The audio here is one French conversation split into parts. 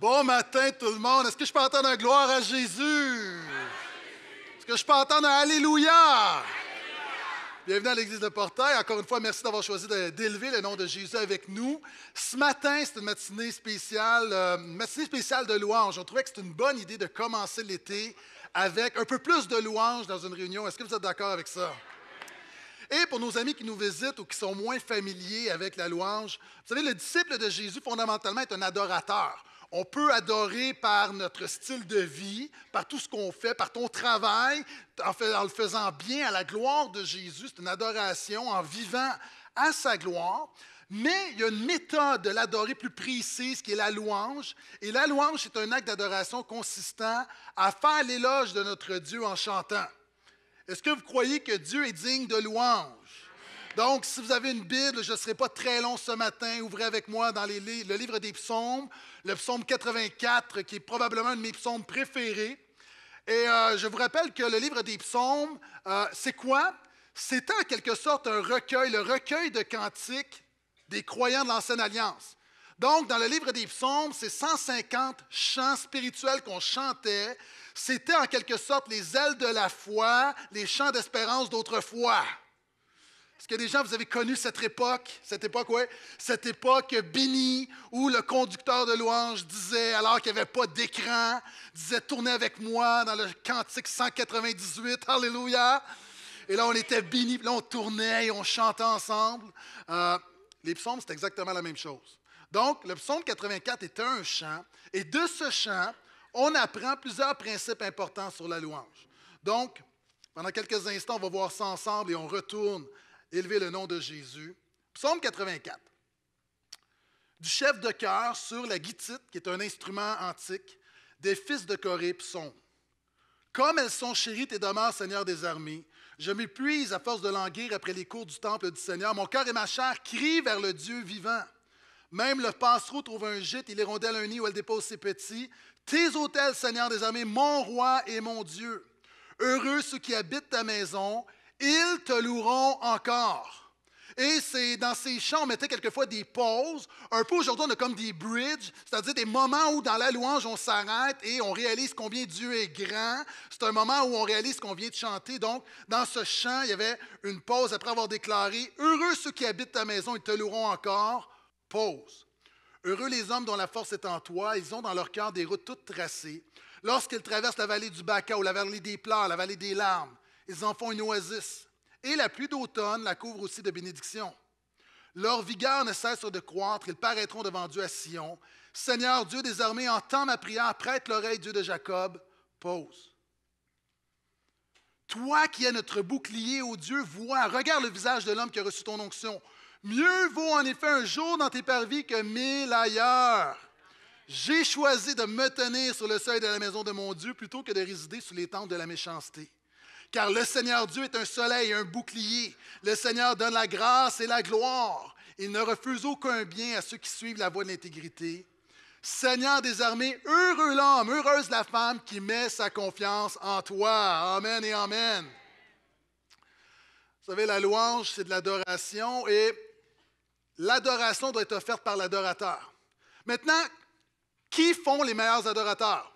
Bon matin tout le monde. Est-ce que je peux entendre un gloire à Jésus? Est-ce que je peux entendre un Alléluia? Bienvenue à l'Église de Portail. Encore une fois, merci d'avoir choisi d'élever le nom de Jésus avec nous. Ce matin, c'est une matinée spéciale, euh, matinée spéciale de louange. On trouvait que c'est une bonne idée de commencer l'été avec un peu plus de louange dans une réunion. Est-ce que vous êtes d'accord avec ça? Et pour nos amis qui nous visitent ou qui sont moins familiers avec la louange, vous savez, le disciple de Jésus, fondamentalement, est un adorateur. On peut adorer par notre style de vie, par tout ce qu'on fait, par ton travail, en, le faisant bien à la gloire de Jésus. C'est une adoration en vivant à sa gloire. Mais il y a une méthode de l'adorer plus précise qui est la louange. Et la louange, c'est un acte d'adoration consistant à faire l'éloge de notre Dieu en chantant. Est-ce que vous croyez que Dieu est digne de louange? Donc, si vous avez une Bible, je ne serai pas très long ce matin. Ouvrez avec moi dans le livre des psaumes, le psaume 84, qui est probablement un de mes psaumes préférés. Et euh, je vous rappelle que le livre des psaumes, euh, c'est quoi? C'était en quelque sorte un recueil, le recueil de cantiques des croyants de l'Ancienne Alliance. Donc, dans le livre des psaumes, c'est 150 chants spirituels qu'on chantait. C'était en quelque sorte les ailes de la foi, les chants d'espérance d'autrefois. Est-ce que les gens, vous avez connu cette époque, cette époque, ouais, cette époque bénie où le conducteur de louange disait, alors qu'il n'y avait pas d'écran, disait tournez avec moi dans le cantique 198, Alléluia. Et là, on était bénis, là, on tournait et on chantait ensemble. Euh, les psaumes, c'est exactement la même chose. Donc, le psaume 84 est un chant, et de ce chant, on apprend plusieurs principes importants sur la louange. Donc, pendant quelques instants, on va voir ça ensemble et on retourne élever le nom de Jésus. Psaume 84. Du chef de cœur sur la guitite, qui est un instrument antique, des fils de Corée psaume. « Comme elles sont chéries tes demeures, Seigneur des armées, je m'épuise à force de languir après les cours du temple du Seigneur. Mon cœur et ma chair crient vers le Dieu vivant. Même le passereau trouve un gîte et rondelles un nid où elle dépose ses petits. Tes hôtels, Seigneur des armées, mon roi et mon Dieu. Heureux ceux qui habitent ta maison ils te loueront encore. Et c'est dans ces chants, on mettait quelquefois des pauses. Un peu aujourd'hui, on a comme des bridges, c'est-à-dire des moments où dans la louange, on s'arrête et on réalise combien Dieu est grand. C'est un moment où on réalise qu'on vient de chanter. Donc, dans ce chant, il y avait une pause après avoir déclaré Heureux ceux qui habitent ta maison, ils te loueront encore. Pause. Heureux les hommes dont la force est en toi, ils ont dans leur cœur des routes toutes tracées. Lorsqu'ils traversent la vallée du Baca ou la vallée des pleurs, la vallée des larmes, ils en font une oasis. Et la pluie d'automne la couvre aussi de bénédictions. Leur vigueur ne cesse de croître, ils paraîtront devant Dieu à Sion. Seigneur Dieu des armées, entends ma prière, prête l'oreille Dieu de Jacob, pause. Toi qui es notre bouclier, ô Dieu, vois, regarde le visage de l'homme qui a reçu ton onction. Mieux vaut en effet un jour dans tes parvis que mille ailleurs. J'ai choisi de me tenir sur le seuil de la maison de mon Dieu plutôt que de résider sous les tentes de la méchanceté. Car le Seigneur Dieu est un soleil et un bouclier. Le Seigneur donne la grâce et la gloire. Il ne refuse aucun bien à ceux qui suivent la voie de l'intégrité. Seigneur des armées, heureux l'homme, heureuse la femme qui met sa confiance en toi. Amen et Amen. Vous savez, la louange, c'est de l'adoration et l'adoration doit être offerte par l'adorateur. Maintenant, qui font les meilleurs adorateurs?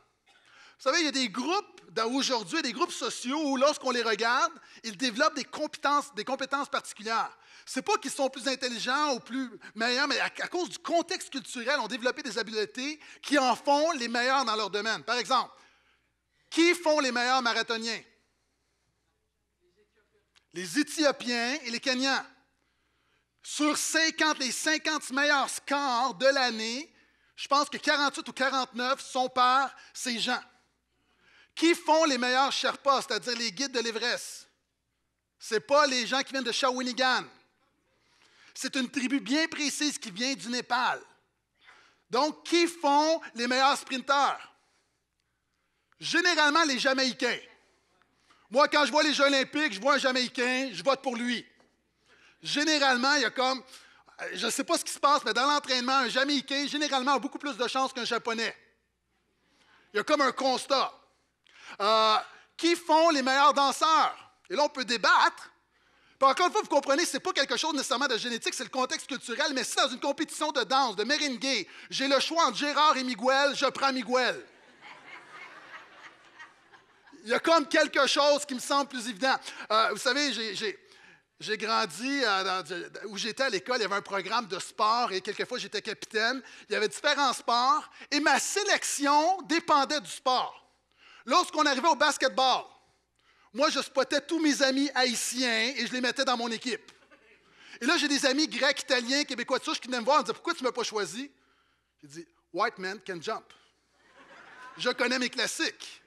Vous savez, il y a des groupes aujourd'hui des groupes sociaux où, lorsqu'on les regarde, ils développent des compétences, des compétences particulières. C'est pas qu'ils sont plus intelligents ou plus meilleurs, mais à, cause du contexte culturel, ont développé des habiletés qui en font les meilleurs dans leur domaine. Par exemple, qui font les meilleurs marathoniens? Les Éthiopiens et les Kenyans. Sur 50, les 50 meilleurs scores de l'année, je pense que 48 ou 49 sont par ces gens. Qui font les meilleurs Sherpas, c'est-à-dire les guides de l'Everest? Ce n'est pas les gens qui viennent de Shawinigan. C'est une tribu bien précise qui vient du Népal. Donc, qui font les meilleurs sprinteurs? Généralement, les Jamaïcains. Moi, quand je vois les Jeux olympiques, je vois un Jamaïcain, je vote pour lui. Généralement, il y a comme, je ne sais pas ce qui se passe, mais dans l'entraînement, un Jamaïcain, généralement, a beaucoup plus de chances qu'un Japonais. Il y a comme un constat. Euh, qui font les meilleurs danseurs? Et là, on peut débattre. Puis encore une fois, vous comprenez, ce n'est pas quelque chose nécessairement de génétique, c'est le contexte culturel, mais si dans une compétition de danse, de merengue, j'ai le choix entre Gérard et Miguel, je prends Miguel. Il y a comme quelque chose qui me semble plus évident. Euh, vous savez, j'ai... grandi euh, où j'étais à l'école, il y avait un programme de sport et quelquefois j'étais capitaine. Il y avait différents sports et ma sélection dépendait du sport. Lorsqu'on arrivait au basketball, moi, je spottais tous mes amis haïtiens et je les mettais dans mon équipe. Et là, j'ai des amis grecs, italiens, québécois, de qui venaient me voir et me disaient Pourquoi tu ne m'as pas choisi J'ai dit White man can jump. Je connais mes classiques.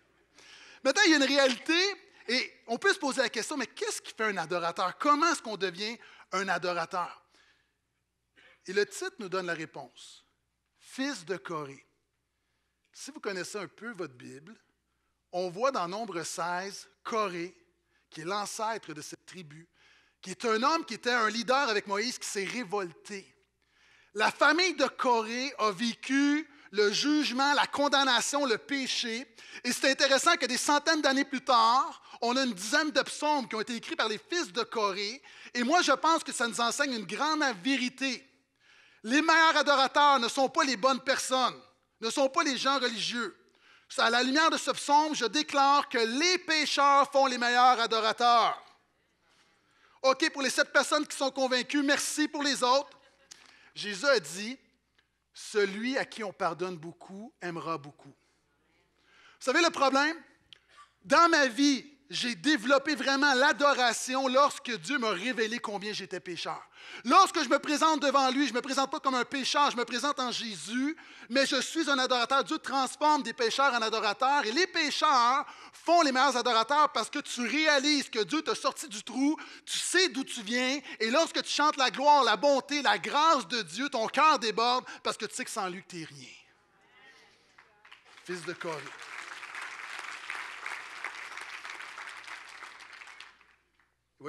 Maintenant, il y a une réalité et on peut se poser la question mais qu'est-ce qui fait un adorateur Comment est-ce qu'on devient un adorateur Et le titre nous donne la réponse Fils de Corée. Si vous connaissez un peu votre Bible, on voit dans Nombre 16 Corée, qui est l'ancêtre de cette tribu, qui est un homme qui était un leader avec Moïse qui s'est révolté. La famille de Corée a vécu le jugement, la condamnation, le péché. Et c'est intéressant que des centaines d'années plus tard, on a une dizaine de psaumes qui ont été écrits par les fils de Corée. Et moi, je pense que ça nous enseigne une grande vérité. Les meilleurs adorateurs ne sont pas les bonnes personnes, ne sont pas les gens religieux à la lumière de ce psaume, je déclare que les pécheurs font les meilleurs adorateurs. OK, pour les sept personnes qui sont convaincues, merci pour les autres. Jésus a dit, celui à qui on pardonne beaucoup aimera beaucoup. Vous savez le problème? Dans ma vie, j'ai développé vraiment l'adoration lorsque Dieu m'a révélé combien j'étais pécheur. Lorsque je me présente devant lui, je ne me présente pas comme un pécheur, je me présente en Jésus, mais je suis un adorateur. Dieu transforme des pécheurs en adorateurs et les pécheurs font les meilleurs adorateurs parce que tu réalises que Dieu t'a sorti du trou, tu sais d'où tu viens et lorsque tu chantes la gloire, la bonté, la grâce de Dieu, ton cœur déborde parce que tu sais que sans lui, tu n'es rien. Fils de Corée.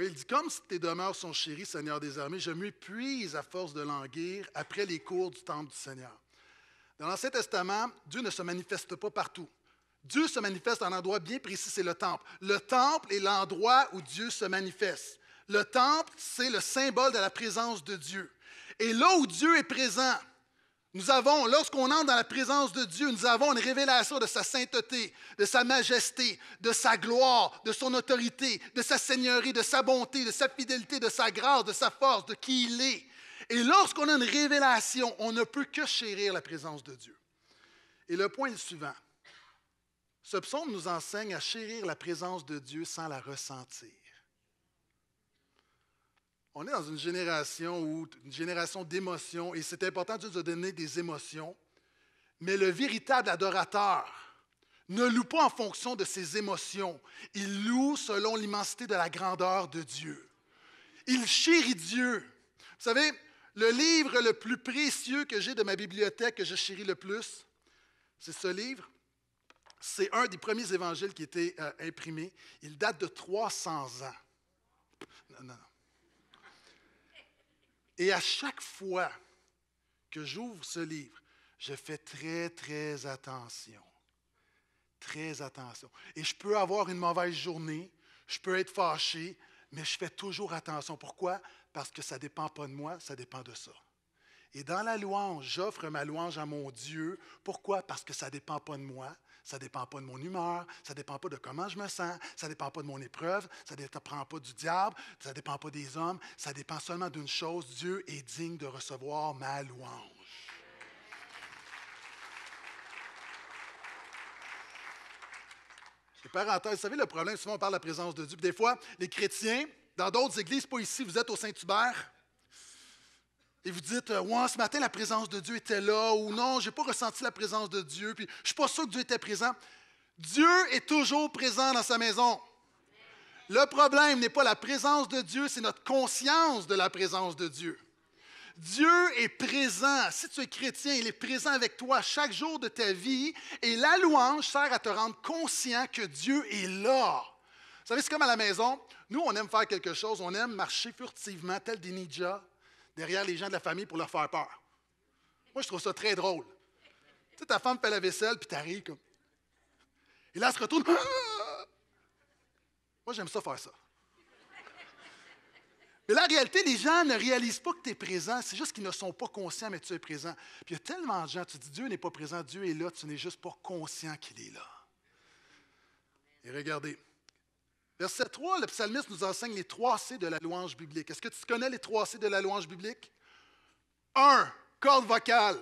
il dit Comme tes demeures sont chéries, Seigneur des armées, je m'épuise à force de languir après les cours du temple du Seigneur. Dans l'Ancien Testament, Dieu ne se manifeste pas partout. Dieu se manifeste en un endroit bien précis, c'est le temple. Le temple est l'endroit où Dieu se manifeste. Le temple, c'est le symbole de la présence de Dieu. Et là où Dieu est présent, nous avons, lorsqu'on entre dans la présence de Dieu, nous avons une révélation de sa sainteté, de sa majesté, de sa gloire, de son autorité, de sa seigneurie, de sa bonté, de sa fidélité, de sa grâce, de sa force, de qui il est. Et lorsqu'on a une révélation, on ne peut que chérir la présence de Dieu. Et le point est le suivant. Ce psaume nous enseigne à chérir la présence de Dieu sans la ressentir on est dans une génération ou une génération d'émotions, et c'est important de donner des émotions, mais le véritable adorateur ne loue pas en fonction de ses émotions, il loue selon l'immensité de la grandeur de Dieu. Il chérit Dieu. Vous savez, le livre le plus précieux que j'ai de ma bibliothèque, que je chéris le plus, c'est ce livre. C'est un des premiers évangiles qui était été euh, imprimé. Il date de 300 ans. Non, non, non. Et à chaque fois que j'ouvre ce livre, je fais très, très attention. Très attention. Et je peux avoir une mauvaise journée, je peux être fâché, mais je fais toujours attention. Pourquoi? Parce que ça ne dépend pas de moi, ça dépend de ça. Et dans la louange, j'offre ma louange à mon Dieu. Pourquoi? Parce que ça ne dépend pas de moi, ça ne dépend pas de mon humeur, ça ne dépend pas de comment je me sens, ça ne dépend pas de mon épreuve, ça ne dépend pas du diable, ça ne dépend pas des hommes, ça dépend seulement d'une chose, Dieu est digne de recevoir ma louange. vous savez, le problème, souvent on parle de la présence de Dieu. des fois, les chrétiens, dans d'autres églises, pas ici, vous êtes au Saint-Hubert, et vous dites euh, Ouais, ce matin, la présence de Dieu était là, ou non, je n'ai pas ressenti la présence de Dieu, puis je ne suis pas sûr que Dieu était présent. Dieu est toujours présent dans sa maison. Le problème n'est pas la présence de Dieu, c'est notre conscience de la présence de Dieu. Dieu est présent. Si tu es chrétien, il est présent avec toi chaque jour de ta vie et la louange sert à te rendre conscient que Dieu est là. Vous savez, c'est comme à la maison. Nous, on aime faire quelque chose, on aime marcher furtivement, tel des ninjas, derrière les gens de la famille pour leur faire peur. Moi, je trouve ça très drôle. Tu sais, ta femme fait la vaisselle, puis t'arrives comme. Et là, elle se retourne. Ah! Moi, j'aime ça faire ça. Mais la réalité, les gens ne réalisent pas que tu es présent, c'est juste qu'ils ne sont pas conscients, mais tu es présent. Puis il y a tellement de gens, tu dis Dieu n'est pas présent, Dieu est là, tu n'es juste pas conscient qu'il est là. Et regardez, Verset 3, le psalmiste nous enseigne les trois C de la louange biblique. Est-ce que tu connais les trois C de la louange biblique? Un, corde vocale.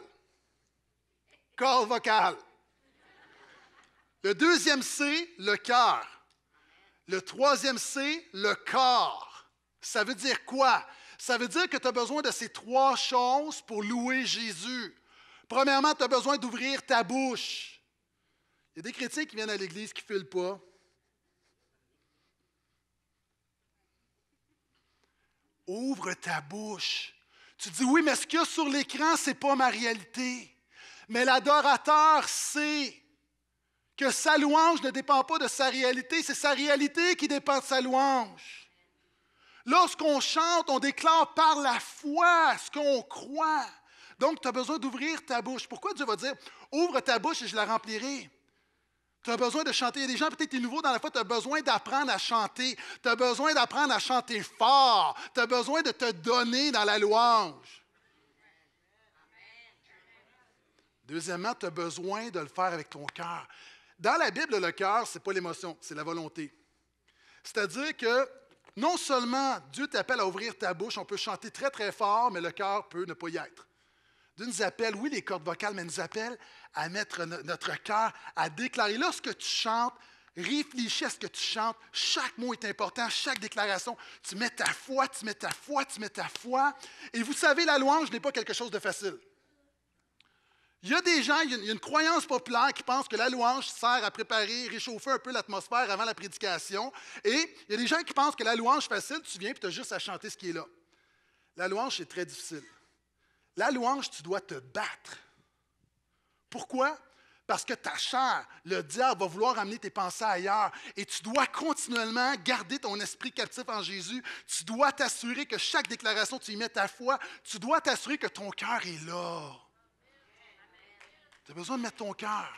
Corde vocale. Le deuxième C, le cœur. Le troisième C, le corps. Ça veut dire quoi? Ça veut dire que tu as besoin de ces trois choses pour louer Jésus. Premièrement, tu as besoin d'ouvrir ta bouche. Il y a des chrétiens qui viennent à l'Église qui ne filent pas. Ouvre ta bouche. Tu dis, oui, mais ce qu'il y a sur l'écran, ce n'est pas ma réalité. Mais l'adorateur sait que sa louange ne dépend pas de sa réalité, c'est sa réalité qui dépend de sa louange. Lorsqu'on chante, on déclare par la foi ce qu'on croit. Donc, tu as besoin d'ouvrir ta bouche. Pourquoi Dieu va dire, ouvre ta bouche et je la remplirai? Tu as besoin de chanter. Il y a des gens, peut-être, tu es nouveau dans la foi, tu as besoin d'apprendre à chanter. Tu as besoin d'apprendre à chanter fort. Tu as besoin de te donner dans la louange. Deuxièmement, tu as besoin de le faire avec ton cœur. Dans la Bible, le cœur, ce n'est pas l'émotion, c'est la volonté. C'est-à-dire que non seulement Dieu t'appelle à ouvrir ta bouche, on peut chanter très très fort, mais le cœur peut ne pas y être. Dieu nous appelle, oui, les cordes vocales, mais nous appelle à mettre notre cœur, à déclarer. Lorsque tu chantes, réfléchis à ce que tu chantes. Chaque mot est important, chaque déclaration. Tu mets ta foi, tu mets ta foi, tu mets ta foi. Et vous savez, la louange n'est pas quelque chose de facile. Il y a des gens, il y a, une, croyance populaire qui pense que la louange sert à préparer, réchauffer un peu l'atmosphère avant la prédication. Et il y a des gens qui pensent que la louange facile, tu viens et tu as juste à chanter ce qui est là. La louange, est très difficile. La louange, tu dois te battre. Pourquoi? Parce que ta chair, le diable va vouloir amener tes pensées ailleurs. Et tu dois continuellement garder ton esprit captif en Jésus. Tu dois t'assurer que chaque déclaration, tu y mets ta foi. Tu dois t'assurer que ton cœur est là. Tu as besoin de mettre ton cœur.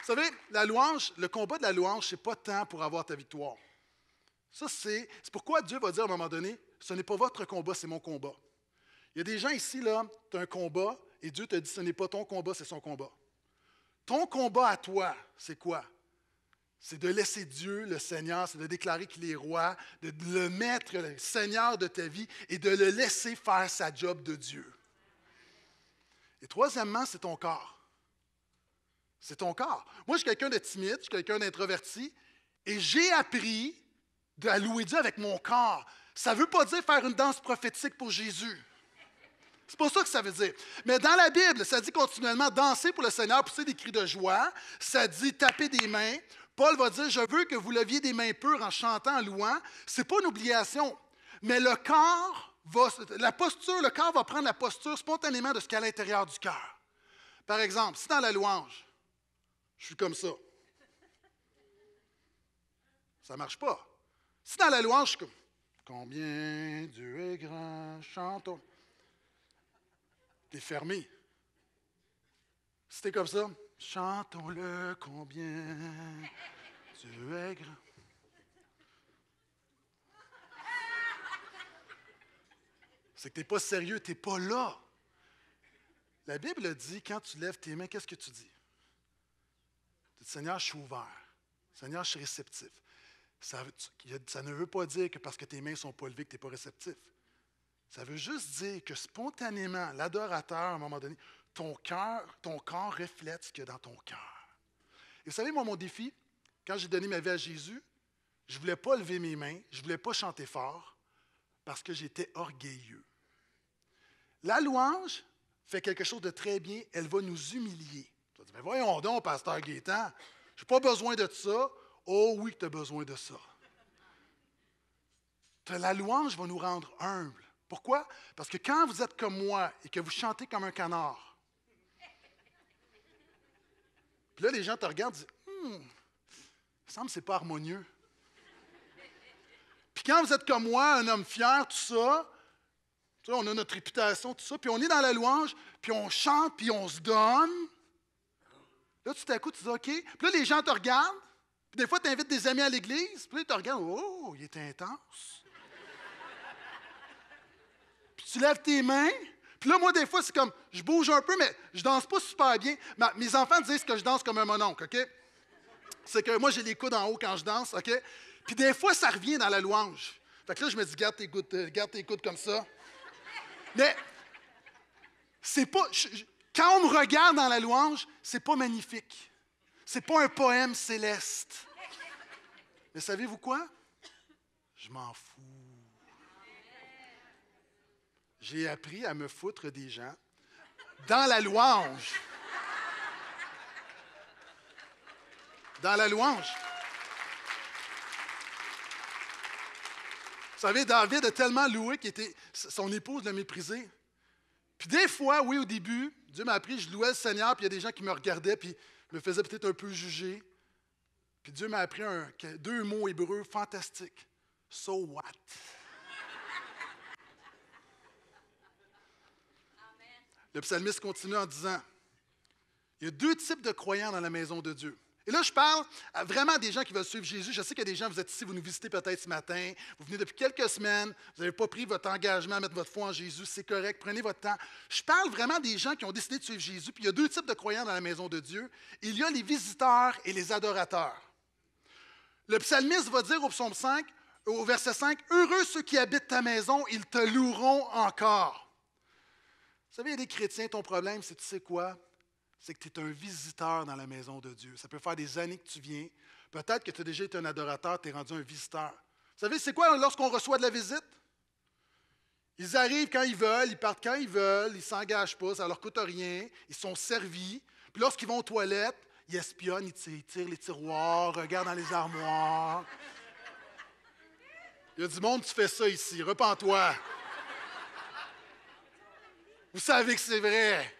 Vous savez, la louange, le combat de la louange, c'est pas tant pour avoir ta victoire. Ça, c'est pourquoi Dieu va dire à un moment donné, ce n'est pas votre combat, c'est mon combat. Il y a des gens ici, là, tu as un combat et Dieu te dit ce n'est pas ton combat, c'est son combat. Ton combat à toi, c'est quoi? C'est de laisser Dieu, le Seigneur, c'est de déclarer qu'il est roi, de le mettre le Seigneur de ta vie et de le laisser faire sa job de Dieu. Et troisièmement, c'est ton corps. C'est ton corps. Moi, je suis quelqu'un de timide, je suis quelqu'un d'introverti, et j'ai appris de louer Dieu avec mon corps. Ça ne veut pas dire faire une danse prophétique pour Jésus. C'est pas ça que ça veut dire. Mais dans la Bible, ça dit continuellement danser pour le Seigneur, pousser des cris de joie. Ça dit taper des mains. Paul va dire Je veux que vous leviez des mains pures en chantant, en louant. C'est pas une obligation. Mais le corps va, la posture, le corps va prendre la posture spontanément de ce qu'il y a à l'intérieur du cœur. Par exemple, si dans la louange, je suis comme ça, ça ne marche pas. Si dans la louange, je suis comme Combien Dieu est grand, chantons. T'es fermé. C'était comme ça, chantons-le combien tu veux grand. C'est que t'es pas sérieux, t'es pas là. La Bible dit, quand tu lèves tes mains, qu'est-ce que tu dis? Tu dis, Seigneur, je suis ouvert. Seigneur, je suis réceptif. Ça, ça, ne veut pas dire que parce que tes mains ne sont pas levées que tu n'es pas réceptif. Ça veut juste dire que spontanément, l'adorateur, à un moment donné, ton cœur, ton corps reflète ce qu'il y a dans ton cœur. Et vous savez, moi, mon défi, quand j'ai donné ma vie à Jésus, je ne voulais pas lever mes mains, je ne voulais pas chanter fort, parce que j'étais orgueilleux. La louange fait quelque chose de très bien, elle va nous humilier. Tu vas dire, mais voyons donc, pasteur Gaétan, je n'ai pas besoin de ça. Oh oui, tu as besoin de ça. La louange va nous rendre humbles. Pourquoi? Parce que quand vous êtes comme moi et que vous chantez comme un canard, puis là, les gens te regardent et disent Hum, il semble que pas harmonieux. Puis quand vous êtes comme moi, un homme fier, tout ça, tu on a notre réputation, tout ça, puis on est dans la louange, puis on chante, puis on se donne. Là, tout à coup, tu dis OK. Puis là, les gens te regardent. Puis des fois, tu invites des amis à l'église. Puis là, ils te regardent. Oh, il est intense tu lèves tes mains. Puis là, moi, des fois, c'est comme, je bouge un peu, mais je danse pas super bien. mes enfants disent que je danse comme un mononcle, OK? C'est que moi, j'ai les coudes en haut quand je danse, OK? Puis des fois, ça revient dans la louange. Fait que là, je me dis, garde tes, coudes, euh, garde tes comme ça. Mais c'est pas. quand on me regarde dans la louange, c'est pas magnifique. C'est pas un poème céleste. Mais savez-vous quoi? Je m'en fous j'ai appris à me foutre des gens dans la louange. Dans la louange. Vous savez, David a tellement loué qu'il était. Son épouse l'a méprisé. Puis des fois, oui, au début, Dieu m'a appris, je louais le Seigneur, puis il y a des gens qui me regardaient, puis me faisaient peut-être un peu juger. Puis Dieu m'a appris un, deux mots hébreux fantastiques. So what? Le psalmiste continue en disant, il y a deux types de croyants dans la maison de Dieu. Et là, je parle vraiment des gens qui veulent suivre Jésus. Je sais qu'il y a des gens, vous êtes ici, vous nous visitez peut-être ce matin, vous venez depuis quelques semaines, vous n'avez pas pris votre engagement à mettre votre foi en Jésus, c'est correct, prenez votre temps. Je parle vraiment des gens qui ont décidé de suivre Jésus, puis il y a deux types de croyants dans la maison de Dieu. Il y a les visiteurs et les adorateurs. Le psalmiste va dire au psaume 5, au verset 5, Heureux ceux qui habitent ta maison, ils te loueront encore savez, les chrétiens, ton problème, c'est tu sais quoi? C'est que tu es un visiteur dans la maison de Dieu. Ça peut faire des années que tu viens. Peut-être que tu as déjà été un adorateur, tu es rendu un visiteur. Vous savez, c'est quoi lorsqu'on reçoit de la visite? Ils arrivent quand ils veulent, ils partent quand ils veulent, ils ne s'engagent pas, ça leur coûte rien, ils sont servis. Puis lorsqu'ils vont aux toilettes, ils espionnent, ils tirent, les tiroirs, regardent dans les armoires. Il y a du monde qui fait ça ici, repens-toi. Vous savez que c'est vrai.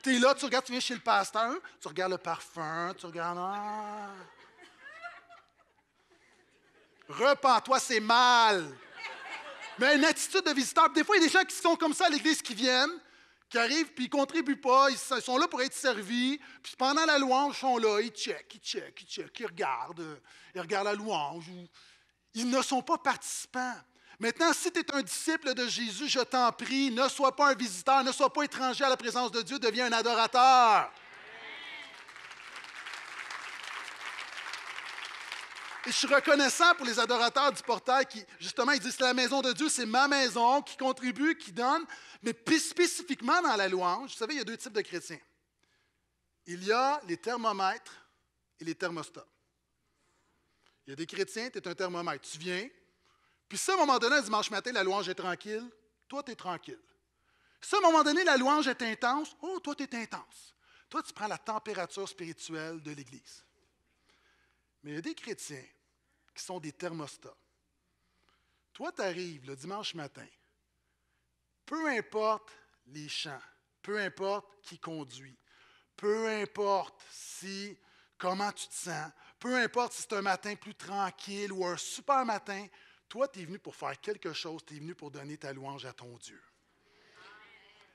Tu es là, tu regardes, tu viens chez le pasteur, tu regardes le parfum, tu regardes. Ah. Repends-toi, c'est mal. Mais une attitude de visiteur. Des fois, il y a des gens qui sont comme ça à l'église qui viennent, qui arrivent, puis ils ne contribuent pas, ils sont là pour être servis, puis pendant la louange, ils sont là, ils checkent, ils checkent, ils checkent, ils regardent, ils regardent la louange. Ils ne sont pas participants. Maintenant, si tu es un disciple de Jésus, je t'en prie, ne sois pas un visiteur, ne sois pas étranger à la présence de Dieu, deviens un adorateur. Et je suis reconnaissant pour les adorateurs du portail qui, justement, ils disent la maison de Dieu, c'est ma maison, qui contribue, qui donne, mais spécifiquement dans la louange, vous savez, il y a deux types de chrétiens. Il y a les thermomètres et les thermostats. Il y a des chrétiens, tu es un thermomètre. Tu viens, puis si à un moment donné, dimanche matin, la louange est tranquille. Toi, tu es tranquille. Si à un moment donné, la louange est intense. Oh, toi, tu es intense. Toi, tu prends la température spirituelle de l'Église. Mais il y a des chrétiens qui sont des thermostats. Toi, tu arrives le dimanche matin. Peu importe les chants, peu importe qui conduit, peu importe si comment tu te sens, peu importe si c'est un matin plus tranquille ou un super matin, toi, tu es venu pour faire quelque chose, tu es venu pour donner ta louange à ton Dieu.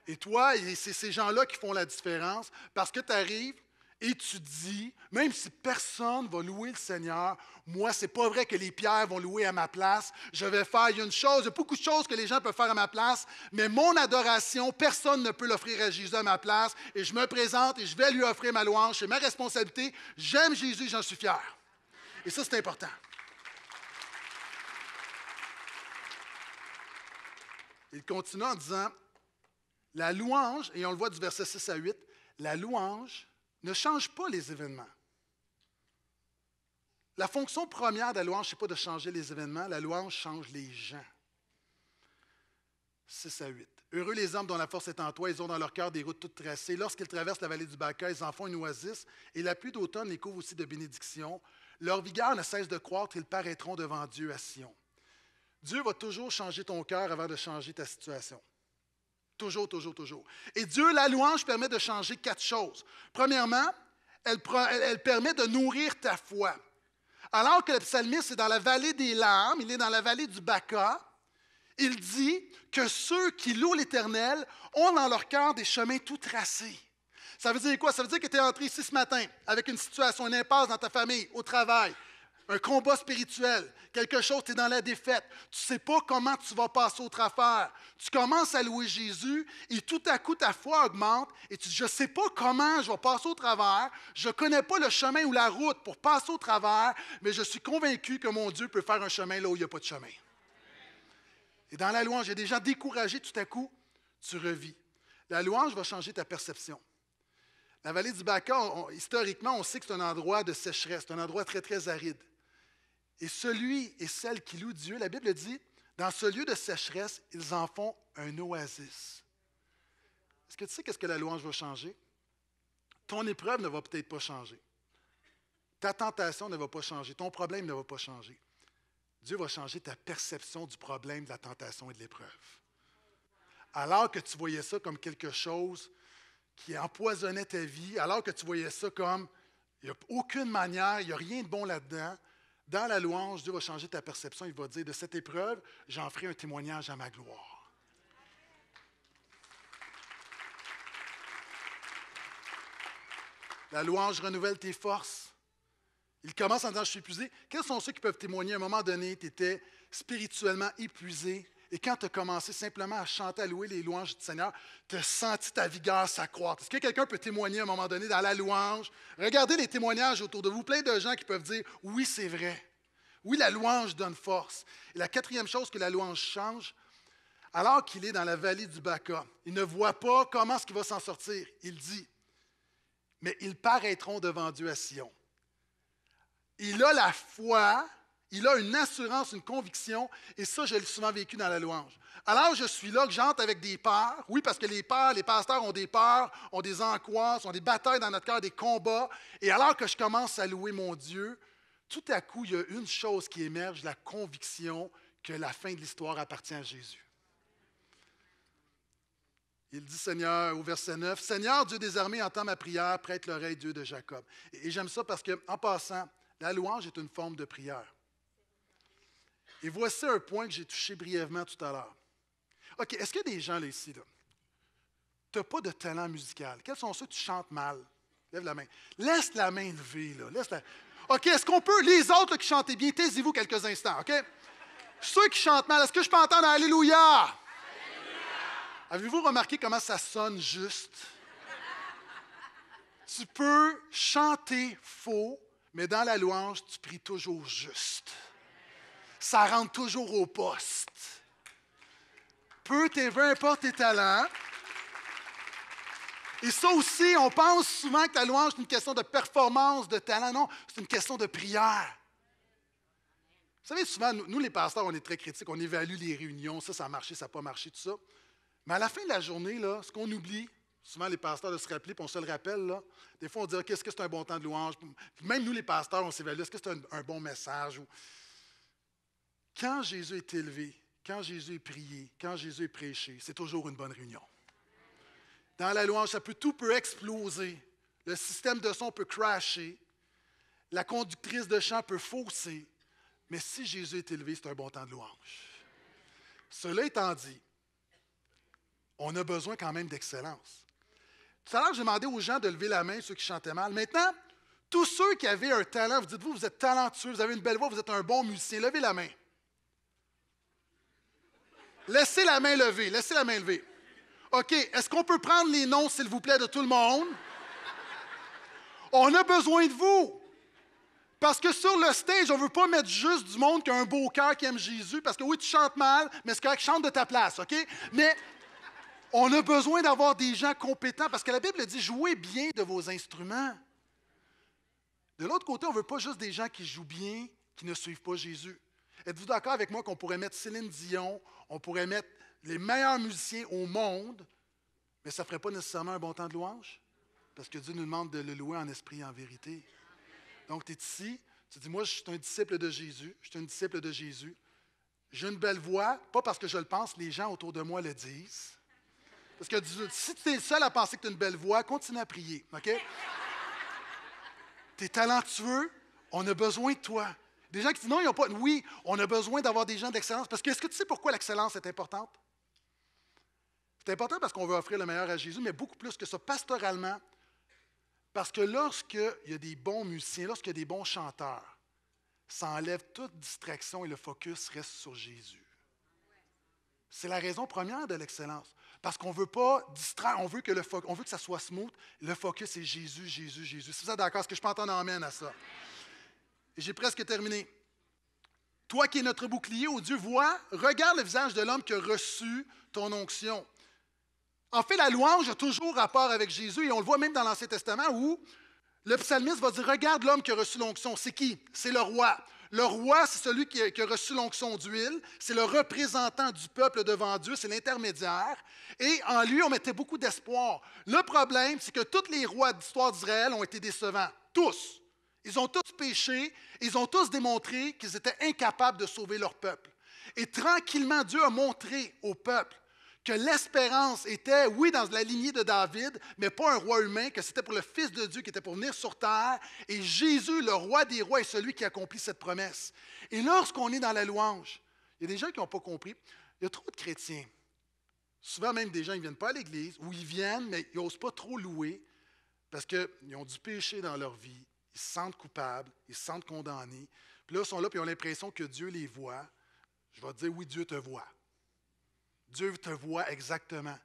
Et toi, c'est ces gens-là qui font la différence parce que tu arrives et tu dis, même si personne va louer le Seigneur, moi, c'est pas vrai que les pierres vont louer à ma place. Je vais faire, une chose, il y a beaucoup de choses que les gens peuvent faire à ma place, mais mon adoration, personne ne peut l'offrir à Jésus à ma place. Et je me présente et je vais lui offrir ma louange. C'est ma responsabilité. J'aime Jésus, j'en suis fier. Et ça, c'est important. Il continue en disant, la louange, et on le voit du verset 6 à 8, la louange ne change pas les événements. La fonction première de la louange, ce n'est pas de changer les événements, la louange change les gens. 6 à 8. Heureux les hommes dont la force est en toi, ils ont dans leur cœur des routes toutes tracées. Lorsqu'ils traversent la vallée du Baca, ils en font une oasis, et la pluie d'automne les couvre aussi de bénédictions. Leur vigueur ne cesse de croître, ils paraîtront devant Dieu à Sion. Dieu va toujours changer ton cœur avant de changer ta situation. Toujours, toujours, toujours. Et Dieu, la louange permet de changer quatre choses. Premièrement, elle, permet de nourrir ta foi. Alors que le psalmiste est dans la vallée des larmes, il est dans la vallée du Baca, il dit que ceux qui louent l'Éternel ont dans leur cœur des chemins tout tracés. Ça veut dire quoi? Ça veut dire que tu es entré ici ce matin avec une situation, une impasse dans ta famille, au travail, un combat spirituel, quelque chose, tu es dans la défaite, tu ne sais pas comment tu vas passer au travers. Tu commences à louer Jésus et tout à coup ta foi augmente et tu dis, je ne sais pas comment je vais passer au travers, je ne connais pas le chemin ou la route pour passer au travers, mais je suis convaincu que mon Dieu peut faire un chemin là où il n'y a pas de chemin. Et dans la louange, il y a des gens découragés, tout à coup, tu revis. La louange va changer ta perception. La vallée du Baca, historiquement, on sait que c'est un endroit de sécheresse, c'est un endroit très, très aride. Et celui et celle qui loue Dieu, la Bible dit, dans ce lieu de sécheresse, ils en font un oasis. Est-ce que tu sais qu'est-ce que la louange va changer? Ton épreuve ne va peut-être pas changer. Ta tentation ne va pas changer. Ton problème ne va pas changer. Dieu va changer ta perception du problème, de la tentation et de l'épreuve. Alors que tu voyais ça comme quelque chose qui empoisonnait ta vie, alors que tu voyais ça comme il n'y a aucune manière, il n'y a rien de bon là-dedans, dans la louange, Dieu va changer ta perception. Il va dire, de cette épreuve, j'en ferai un témoignage à ma gloire. La louange renouvelle tes forces. Il commence en disant, je suis épuisé. Quels sont ceux qui peuvent témoigner à un moment donné, tu étais spirituellement épuisé, et quand tu as commencé simplement à chanter, à louer les louanges du Seigneur, tu as senti ta vigueur s'accroître. Est-ce que quelqu'un peut témoigner à un moment donné dans la louange? Regardez les témoignages autour de vous, plein de gens qui peuvent dire Oui, c'est vrai. Oui, la louange donne force. Et la quatrième chose que la louange change, alors qu'il est dans la vallée du Baca, il ne voit pas comment ce qu'il va s'en sortir. Il dit, mais ils paraîtront devant Dieu à Sion. Il a la foi il a une assurance, une conviction, et ça, je l'ai souvent vécu dans la louange. Alors, je suis là, que j'entre avec des peurs. Oui, parce que les peurs, les pasteurs ont des peurs, ont des angoisses, ont des batailles dans notre cœur, des combats. Et alors que je commence à louer mon Dieu, tout à coup, il y a une chose qui émerge, la conviction que la fin de l'histoire appartient à Jésus. Il dit, Seigneur, au verset 9, Seigneur, Dieu des armées, entends ma prière, prête l'oreille, Dieu de Jacob. Et, et j'aime ça parce que, en passant, la louange est une forme de prière. Et voici un point que j'ai touché brièvement tout à l'heure. OK, est-ce qu'il y a des gens là, ici, là, tu n'as pas de talent musical? Quels sont ceux qui chantent mal? Lève la main. Laisse la main levée, là. OK, est-ce qu'on peut, les autres qui chantaient bien, taisez-vous quelques instants, OK? Ceux qui chantent mal, est-ce que je peux entendre Alléluia. Avez-vous remarqué comment ça sonne juste? tu peux chanter faux, mais dans la louange, tu pries toujours juste ça rentre toujours au poste. Peu t'es importe tes talents. Et ça aussi, on pense souvent que ta louange, c'est une question de performance, de talent. Non, c'est une question de prière. Vous savez, souvent, nous, les pasteurs, on est très critiques. On évalue les réunions, ça, ça a marché, ça n'a pas marché, tout ça. Mais à la fin de la journée, là, ce qu'on oublie, souvent les pasteurs de se rappeler, puis on se le rappelle, là, des fois on dit, quest ce que c'est un bon temps de louange? même nous, les pasteurs, on s'évalue, est-ce que c'est un, un, bon message? Ou, quand Jésus est élevé, quand Jésus est prié, quand Jésus est prêché, c'est toujours une bonne réunion. Dans la louange, ça peut, tout peut exploser. Le système de son peut crasher. La conductrice de chant peut fausser. Mais si Jésus est élevé, c'est un bon temps de louange. Cela étant dit, on a besoin quand même d'excellence. Tout à l'heure, j'ai demandé aux gens de lever la main, ceux qui chantaient mal. Maintenant, tous ceux qui avaient un talent, vous dites-vous, vous êtes talentueux, vous avez une belle voix, vous êtes un bon musicien, levez la main. Laissez la main levée, laissez la main levée. OK, est-ce qu'on peut prendre les noms, s'il vous plaît, de tout le monde? On a besoin de vous. Parce que sur le stage, on ne veut pas mettre juste du monde qui a un beau cœur, qui aime Jésus, parce que oui, tu chantes mal, mais c'est correct, chante de ta place, OK? Mais on a besoin d'avoir des gens compétents, parce que la Bible dit, jouez bien de vos instruments. De l'autre côté, on ne veut pas juste des gens qui jouent bien, qui ne suivent pas Jésus. Êtes-vous d'accord avec moi qu'on pourrait mettre Céline Dion, on pourrait mettre les meilleurs musiciens au monde, mais ça ne ferait pas nécessairement un bon temps de louange, parce que Dieu nous demande de le louer en esprit et en vérité. Donc, tu es ici, tu dis, moi, je suis un disciple de Jésus, je suis un disciple de Jésus. J'ai une belle voix, pas parce que je le pense, les gens autour de moi le disent. Parce que si tu es seul à penser que tu as une belle voix, continue à prier, OK? Tu es talentueux, on a besoin de toi. Des gens qui disent non, ils n'ont pas. Oui, on a besoin d'avoir des gens d'excellence. Parce que est-ce que tu sais pourquoi l'excellence est importante? C'est important parce qu'on veut offrir le meilleur à Jésus, mais beaucoup plus que ça, pastoralement. Parce que lorsqu'il y a des bons musiciens, lorsqu'il y a des bons chanteurs, ça enlève toute distraction et le focus reste sur Jésus. C'est la raison première de l'excellence. Parce qu'on ne veut pas distraire, on veut, que le on veut que ça soit smooth. Le focus est Jésus, Jésus, Jésus. Si vous êtes d'accord, est-ce que je peux entendre amène à ça? J'ai presque terminé. Toi qui es notre bouclier, ô Dieu, vois, regarde le visage de l'homme qui a reçu ton onction. En fait, la louange a toujours rapport avec Jésus, et on le voit même dans l'Ancien Testament où le psalmiste va dire Regarde l'homme qui a reçu l'onction. C'est qui C'est le roi. Le roi, c'est celui qui a, reçu l'onction d'huile. C'est le représentant du peuple devant Dieu. C'est l'intermédiaire. Et en lui, on mettait beaucoup d'espoir. Le problème, c'est que tous les rois d'histoire d'Israël ont été décevants. Tous. Ils ont tous péché, ils ont tous démontré qu'ils étaient incapables de sauver leur peuple. Et tranquillement, Dieu a montré au peuple que l'espérance était, oui, dans la lignée de David, mais pas un roi humain, que c'était pour le Fils de Dieu qui était pour venir sur terre, et Jésus, le roi des rois, est celui qui accomplit cette promesse. Et lorsqu'on est dans la louange, il y a des gens qui n'ont pas compris, il y a trop de chrétiens. Souvent même des gens, ils ne viennent pas à l'Église, ou ils viennent, mais ils n'osent pas trop louer, parce qu'ils ont du péché dans leur vie, ils se sentent coupables, ils se sentent condamnés. Puis là, ils sont là, puis ils ont l'impression que Dieu les voit. Je vais dire, oui, Dieu te voit. Dieu te voit exactement.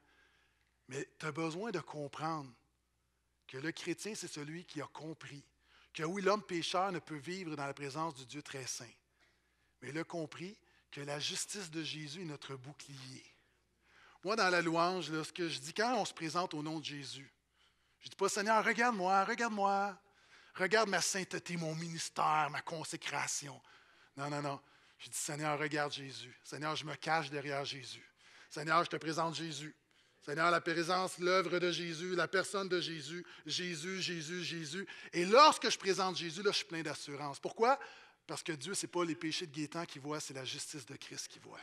Mais tu as besoin de comprendre que le chrétien, c'est celui qui a compris que oui, l'homme pécheur ne peut vivre dans la présence du Dieu très saint. Mais il a compris que la justice de Jésus est notre bouclier. Moi, dans la louange, lorsque ce que je dis quand on se présente au nom de Jésus, je ne dis pas Seigneur, regarde-moi, regarde-moi. Regarde ma sainteté, mon ministère, ma consécration. Non, non, non. Je dis, Seigneur, regarde Jésus. Seigneur, je me cache derrière Jésus. Seigneur, je te présente Jésus. Seigneur, la présence, l'œuvre de Jésus, la personne de Jésus, Jésus, Jésus, Jésus. Et lorsque je présente Jésus, là, je suis plein d'assurance. Pourquoi? Parce que Dieu, ce n'est pas les péchés de Gaétan qui voit, c'est la justice de Christ qui voit.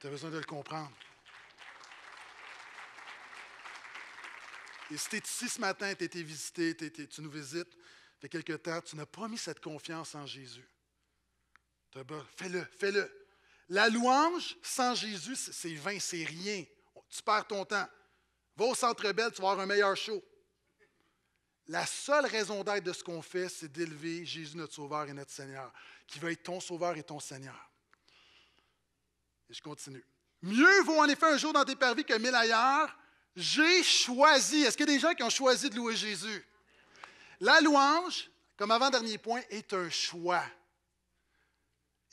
Tu as besoin de le comprendre. Et si tu es ici ce matin, tu été visité, tu nous visites, il quelque temps, tu n'as pas mis cette confiance en Jésus. Fais-le, fais-le. La louange sans Jésus, c'est vain, c'est rien. Tu perds ton temps. Va au centre belle, tu vas avoir un meilleur show. La seule raison d'être de ce qu'on fait, c'est d'élever Jésus, notre Sauveur et notre Seigneur, qui va être ton Sauveur et ton Seigneur. Et je continue. Mieux vaut en effet un jour dans tes parvis que mille ailleurs. J'ai choisi. Est-ce qu'il y a des gens qui ont choisi de louer Jésus? La louange, comme avant-dernier point, est un choix.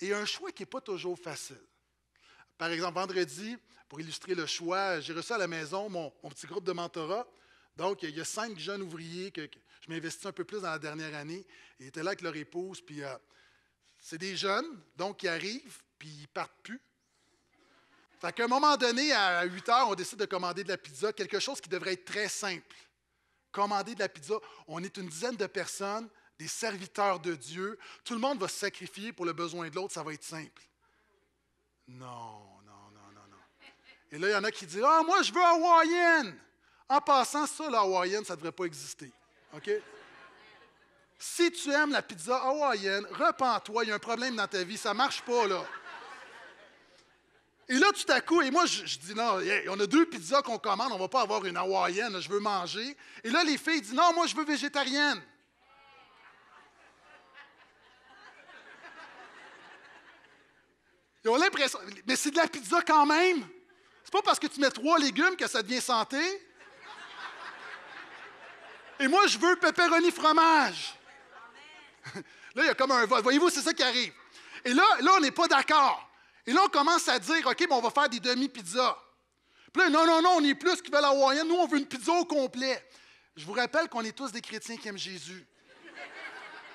Et un choix qui n'est pas toujours facile. Par exemple, vendredi, pour illustrer le choix, j'ai reçu à la maison mon, petit groupe de mentorat. Donc, il y a cinq jeunes ouvriers que, je m'investis un peu plus dans la dernière année. Ils étaient là avec leur épouse, puis euh, c'est des jeunes, donc ils arrivent, puis ils partent plus. Fait qu'à un moment donné, à 8 heures, on décide de commander de la pizza, quelque chose qui devrait être très simple commander de la pizza. On est une dizaine de personnes, des serviteurs de Dieu. Tout le monde va se sacrifier pour le besoin de l'autre, ça va être simple. Non, non, non, non, non. Et là, il y en a qui disent Ah, moi, je veux hawaïenne. En passant, ça, la hawaïenne, ça ne devrait pas exister. OK? Si tu aimes la pizza hawaïenne, repens-toi, il y a un problème dans ta vie, ça ne marche pas, là. Et là, tout à coup, et moi, je, dis non, on a deux pizzas qu'on commande, on ne va pas avoir une hawaïenne, je veux manger. Et là, les filles disent non, moi, je veux végétarienne. Ils ont l'impression, mais c'est de la pizza quand même. C'est pas parce que tu mets trois légumes que ça devient santé. Et moi, je veux pepperoni fromage. Là, il y a comme un vote. Voyez-vous, c'est ça qui arrive. Et là, là on n'est pas d'accord. Et là, on commence à dire, OK, on va faire des demi-pizzas. Puis là, non, non, non, on est plus qui veulent la moyenne. Nous, on veut une pizza au complet. Je vous rappelle qu'on est tous des chrétiens qui aiment Jésus.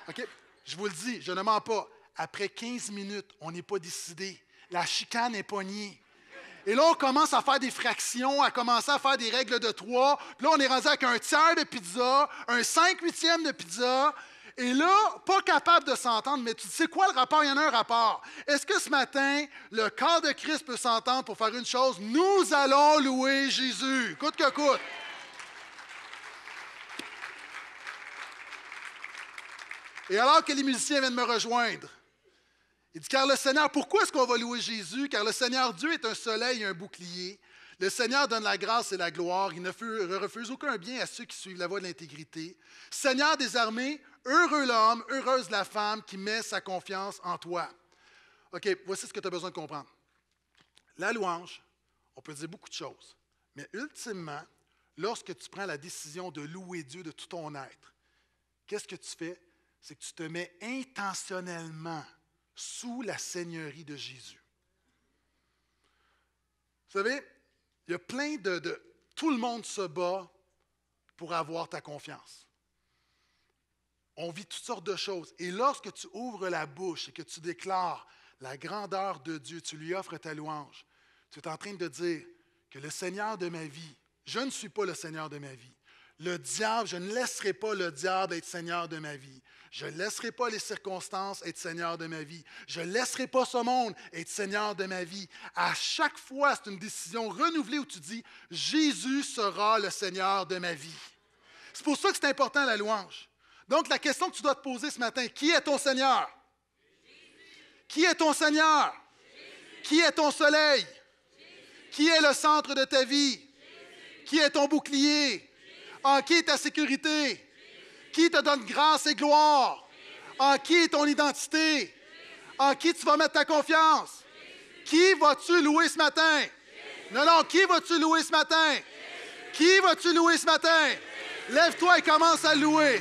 OK? Je vous le dis, je ne mens pas. Après 15 minutes, on n'est pas décidé. La chicane n'est pas pognée. Et là, on commence à faire des fractions, à commencer à faire des règles de trois. Puis là, on est rendu avec un tiers de pizza, un cinq huitième de pizza. Et là, pas capable de s'entendre, mais tu sais quoi le rapport? Il y en a un rapport. Est-ce que ce matin, le corps de Christ peut s'entendre pour faire une chose? Nous allons louer Jésus, coûte que coûte. Et alors que les musiciens viennent me rejoindre, il dit, car le Seigneur, pourquoi est-ce qu'on va louer Jésus? Car le Seigneur Dieu est un soleil et un bouclier. Le Seigneur donne la grâce et la gloire. Il ne refuse aucun bien à ceux qui suivent la voie de l'intégrité. Seigneur des armées, heureux l'homme, heureuse la femme qui met sa confiance en toi. OK, voici ce que tu as besoin de comprendre. La louange, on peut dire beaucoup de choses, mais ultimement, lorsque tu prends la décision de louer Dieu de tout ton être, qu'est-ce que tu fais? C'est que tu te mets intentionnellement sous la seigneurie de Jésus. Vous savez, il y a plein de, Tout le monde se bat pour avoir ta confiance. On vit toutes sortes de choses. Et lorsque tu ouvres la bouche et que tu déclares la grandeur de Dieu, tu lui offres ta louange, tu es en train de dire que le Seigneur de ma vie, je ne suis pas le Seigneur de ma vie. Le diable, je ne laisserai pas le diable être seigneur de ma vie. Je ne laisserai pas les circonstances être seigneur de ma vie. Je ne laisserai pas ce monde être seigneur de ma vie. À chaque fois, c'est une décision renouvelée où tu dis, Jésus sera le seigneur de ma vie. C'est pour ça que c'est important la louange. Donc la question que tu dois te poser ce matin, qui est ton Seigneur? Qui est ton Seigneur? Qui est ton soleil? Qui est le centre de ta vie? Qui est ton bouclier? En qui est ta sécurité? Qui te donne grâce et gloire? En qui est ton identité? En qui tu vas mettre ta confiance? Qui vas-tu louer ce matin? Non, non, qui vas-tu louer ce matin? Qui vas-tu louer ce matin? Lève-toi et commence à louer.